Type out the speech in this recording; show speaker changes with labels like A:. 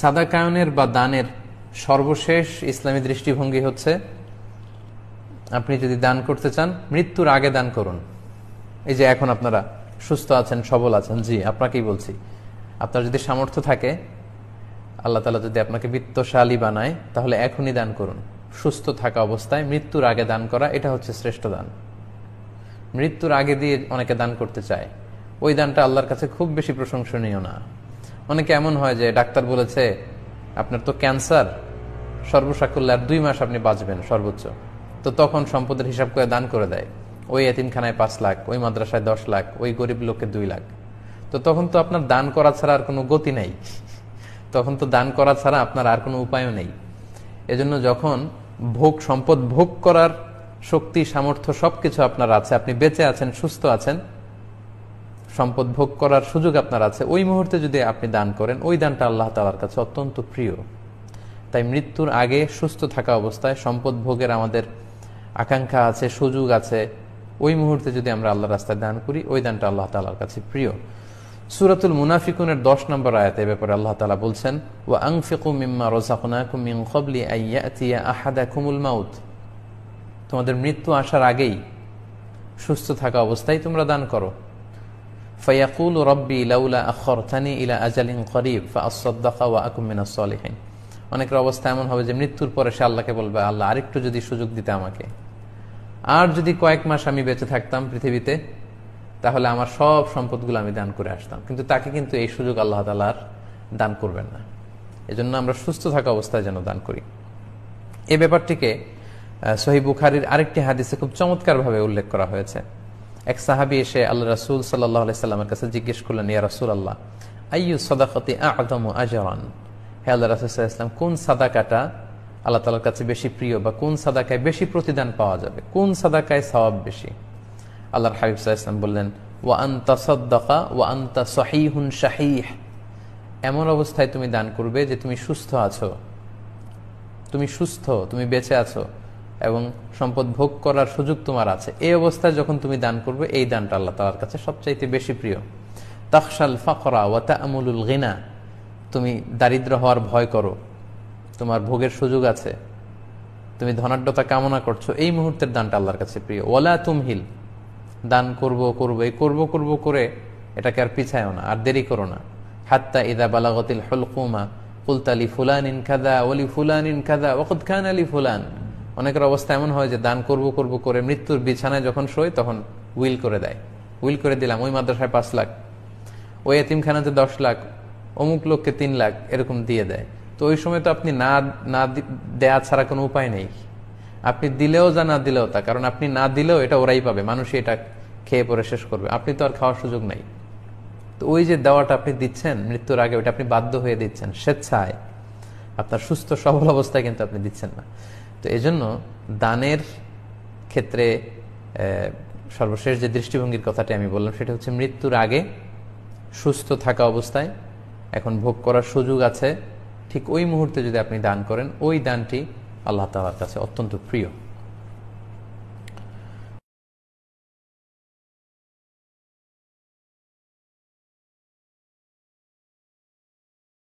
A: সাদাকায়নের বা দানের সর্বশেষ ইসলামী দৃষ্টিভঙ্গি হচ্ছে আপনি যদি দান করতে চান মৃত্যুর আগে দান করুন এই যে এখন আপনারা সুস্থ আছেন সবল আছেন জি আপনাকেই বলছি আপনার যদি সামর্থ্য থাকে আল্লাহ তালা যদি আপনাকে বৃত্তশালী বানায় তাহলে এখনই দান করুন সুস্থ থাকা অবস্থায় মৃত্যুর আগে দান করা এটা হচ্ছে শ্রেষ্ঠ দান মৃত্যুর আগে দিয়ে অনেকে দান করতে চায় ওই দানটা আল্লাহর কাছে খুব বেশি প্রশংসনীয় না অনেকে এমন হয় যে ডাক্তার বলেছে আপনার তো ক্যান্সার সর্বসাকুল্য আর দুই মাস আপনি বাঁচবেন সর্বোচ্চ তো তখন সম্পদের হিসাব করে দান করে দেয় ওই এতিমখানায় পাঁচ লাখ ওই মাদ্রাসায় দশ লাখ ওই গরিব লোককে দুই লাখ তো তখন তো আপনার দান করা ছাড়া আর কোনো গতি নেই তখন তো দান করা ছাড়া আপনার আর কোনো উপায়ও নেই এজন্য যখন ভোগ সম্পদ ভোগ করার শক্তি সামর্থ্য সবকিছু আপনার আছে আপনি বেঁচে আছেন সুস্থ আছেন সম্পদ ভোগ করার সুযোগ আপনার আছে ওই মুহূর্তে যদি আপনি দান করেন ওই দানটা আল্লাহ তালার কাছে অত্যন্ত প্রিয় তাই মৃত্যুর আগে সুস্থ থাকা অবস্থায় সম্পদ ভোগের আমাদের আকাঙ্ক্ষা আছে সুযোগ আছে ওই মুহূর্তে যদি আমরা আল্লাহ রাস্তায় দান করি ওই দানটা আল্লাহ তালার কাছে প্রিয় সুরাতুল মুনাফিকুনের দশ নম্বর আয়াতে ব্যাপারে আল্লাহ তালা বলছেন ও আংফিকু মিম্মা রোজাকুনাকুম মিংকবলি আইয়া আহাদা কুমুল তোমাদের মৃত্যু আসার আগেই সুস্থ থাকা অবস্থায় তোমরা দান করো ফয়াকুল রব্বি লাউলা আখরথানি ইলা আজালিন করিব ফাসদ্দাকা ওয়া আকুম মিনাস সলিহিন অনেকের অবস্থা এমন হবে যে মৃত্যুর পরে সে আল্লাহকে বলবে আল্লাহ আরেকটু যদি সুযোগ দিতে আমাকে আর যদি কয়েক মাস আমি বেঁচে থাকতাম পৃথিবীতে তাহলে আমার সব সম্পদগুলো আমি দান করে আসতাম কিন্তু তাকে কিন্তু এই সুযোগ আল্লাহ তালার দান করবেন না এজন্য আমরা সুস্থ থাকা অবস্থায় যেন দান করি এ ব্যাপারটিকে সহি বুখারির আরেকটি হাদিসে খুব চমৎকারভাবে উল্লেখ করা হয়েছে এক সাহাবি এসে আল্লাহ রাসুল সাল্লাহ সাল্লামের কাছে জিজ্ঞেস করলেন ইয়া রসুল আল্লাহ আইয়ু সদাকতি আদম আজরান হে আল্লাহ রাসুল কোন সাদাকাটা আল্লাহ তালার কাছে বেশি প্রিয় বা কোন সাদাকায় বেশি প্রতিদান পাওয়া যাবে কোন সাদাকায় সওয়াব বেশি আল্লাহর হাবিব সাল্লাম বললেন ওয়া আন্তা সদ্দাকা ওয়া আন্তা সহিহুন শাহিহ এমন অবস্থায় তুমি দান করবে যে তুমি সুস্থ আছো তুমি সুস্থ তুমি বেঁচে আছো এবং সম্পদ ভোগ করার সুযোগ তোমার আছে এই অবস্থায় যখন তুমি দান করবে এই দানটা আল্লাহ তালার কাছে সবচাইতে বেশি প্রিয় তাকশাল ফকরা ওয়াতা তামুল গিনা তুমি দারিদ্র হওয়ার ভয় করো তোমার ভোগের সুযোগ আছে তুমি ধনাঢ্যতা কামনা করছো এই মুহূর্তের দানটা আল্লাহর কাছে প্রিয় ওলা তুমহিল দান করব করব এই করব করব করে এটাকে আর পিছায়ও না আর দেরি করো না হাত্তা ইদা বালাগতিল হলকুমা কুলতালি ফুলান ইন খাদা অলি ফুলান ইন খাদা ওকদ খান আলী ফুলান অনেকের অবস্থা এমন হয় যে দান করব করব করে মৃত্যুর বিছানায় যখন শোয় তখন উইল করে দেয় উইল করে দিলাম ওই মাদ্রাসায় পাঁচ লাখ ওই এতিমখানাতে দশ লাখ অমুক লোককে তিন লাখ এরকম দিয়ে দেয় তো ওই সময় তো আপনি না না দেয়া ছাড়া কোনো উপায় নেই আপনি দিলেও যা না দিলেও তা কারণ আপনি না দিলেও এটা ওরাই পাবে মানুষই এটা খেয়ে পরে শেষ করবে আপনি তো আর খাওয়ার সুযোগ নাই তো ওই যে দেওয়াটা আপনি দিচ্ছেন মৃত্যুর আগে ওইটা আপনি বাধ্য হয়ে দিচ্ছেন স্বেচ্ছায় আপনার সুস্থ সবল অবস্থায় কিন্তু আপনি দিচ্ছেন না তো জন্য দানের ক্ষেত্রে সর্বশেষ যে দৃষ্টিভঙ্গির কথাটি আমি বললাম সেটা হচ্ছে মৃত্যুর আগে সুস্থ থাকা অবস্থায় এখন ভোগ করার সুযোগ আছে ঠিক ওই মুহূর্তে যদি আপনি দান করেন ওই দানটি আল্লাহ তালার কাছে অত্যন্ত প্রিয়